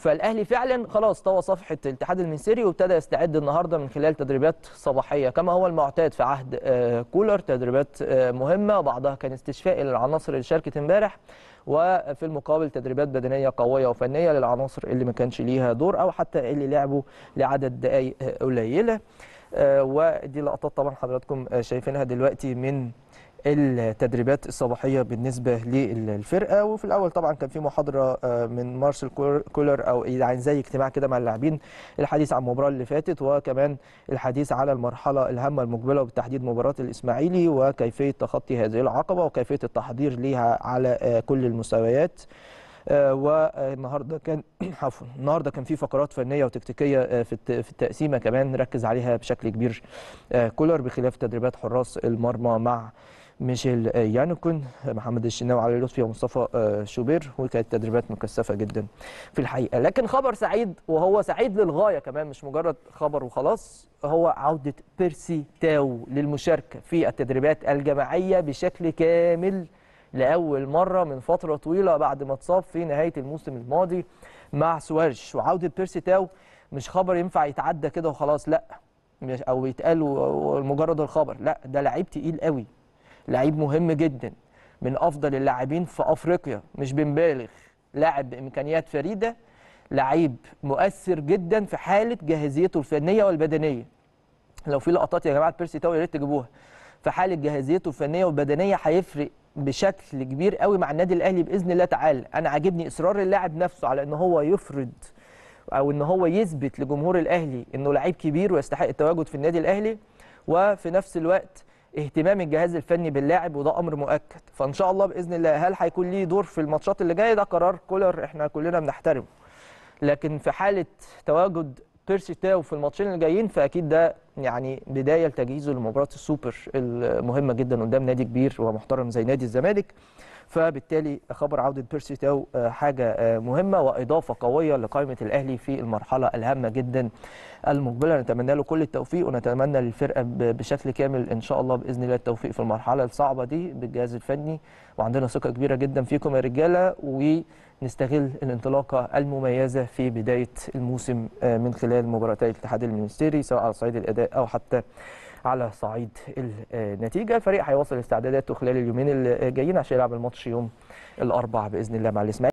فالاهلي فعلا خلاص طوى صفحه الاتحاد المنسيري وابتدى يستعد النهارده من خلال تدريبات صباحيه كما هو المعتاد في عهد آه، كولر تدريبات آه، مهمه بعضها كان استشفاء للعناصر اللي شاركت امبارح وفي المقابل تدريبات بدنيه قويه وفنيه للعناصر اللي ما كانش ليها دور او حتى اللي لعبوا لعدد دقائق قليله آه، ودي لقطات طبعا حضراتكم شايفينها دلوقتي من التدريبات الصباحيه بالنسبه للفرقه وفي الاول طبعا كان في محاضره آه، من مارسل كولر او إيه، يعني زي اجتماع كده مع اللاعبين الحديث عن المباراه اللي فاتت وكمان الحديث على المرحله الهامه المقبله وبالتحديد مباراه الاسماعيلي وكيفيه تخطي هذه العقبه وكيفيه التحضير ليها على آه، كل المستويات آه، والنهارده كان عفوا النهارده كان في فقرات فنيه وتكتيكيه في في التقسيمه كمان ركز عليها بشكل كبير كولر بخلاف تدريبات حراس المرمى مع ميشيل آه، يانوكن آه، محمد الشناوي علي لطفي ومصطفى آه، شوبير وكانت تدريبات مكثفه جدا في الحقيقه لكن خبر سعيد وهو سعيد للغايه كمان مش مجرد خبر وخلاص هو عوده بيرسي تاو للمشاركه في التدريبات الجماعيه بشكل كامل لاول مره من فتره طويله بعد ما اتصاب في نهايه الموسم الماضي مع سوارش وعوده بيرسي تاو مش خبر ينفع يتعدى كده وخلاص لا او يتقال مجرد الخبر لا ده لعيب تقيل قوي لعيب مهم جدا من افضل اللاعبين في افريقيا مش بنبالغ لاعب بامكانيات فريده لعيب مؤثر جدا في حاله جاهزيته الفنيه والبدنيه لو في لقطات يا جماعه بيرسي تاو يا ريت تجيبوها في حاله جاهزيته الفنيه والبدنيه هيفرق بشكل كبير قوي مع النادي الاهلي باذن الله تعالى انا عاجبني اصرار اللاعب نفسه على ان هو يفرض او ان هو يثبت لجمهور الاهلي انه لعيب كبير ويستحق التواجد في النادي الاهلي وفي نفس الوقت اهتمام الجهاز الفني باللاعب وده امر مؤكد فان شاء الله باذن الله هل هيكون ليه دور في الماتشات اللي جايه ده قرار كولر احنا كلنا بنحترمه لكن في حاله تواجد بيرسي تاو في الماتشين اللي جايين فاكيد ده يعني بدايه لتجهيزه لمباراه السوبر المهمه جدا قدام نادي كبير ومحترم زي نادي الزمالك فبالتالي خبر عوده بيرسي تاو آه، حاجه آه، مهمه واضافه قويه لقائمه الاهلي في المرحله الهامه جدا المقبله نتمنى له كل التوفيق ونتمنى للفرقه بشكل كامل ان شاء الله باذن الله التوفيق في المرحله الصعبه دي بالجهاز الفني وعندنا ثقه كبيره جدا فيكم يا رجاله ونستغل الانطلاقه المميزه في بدايه الموسم آه، من خلال مباراتي الاتحاد المنستيري سواء على صعيد الاداء او حتى على صعيد النتيجه الفريق هيواصل استعداداته خلال اليومين الجايين عشان يلعب الماتش يوم الاربعاء باذن الله مع الاسماعيلي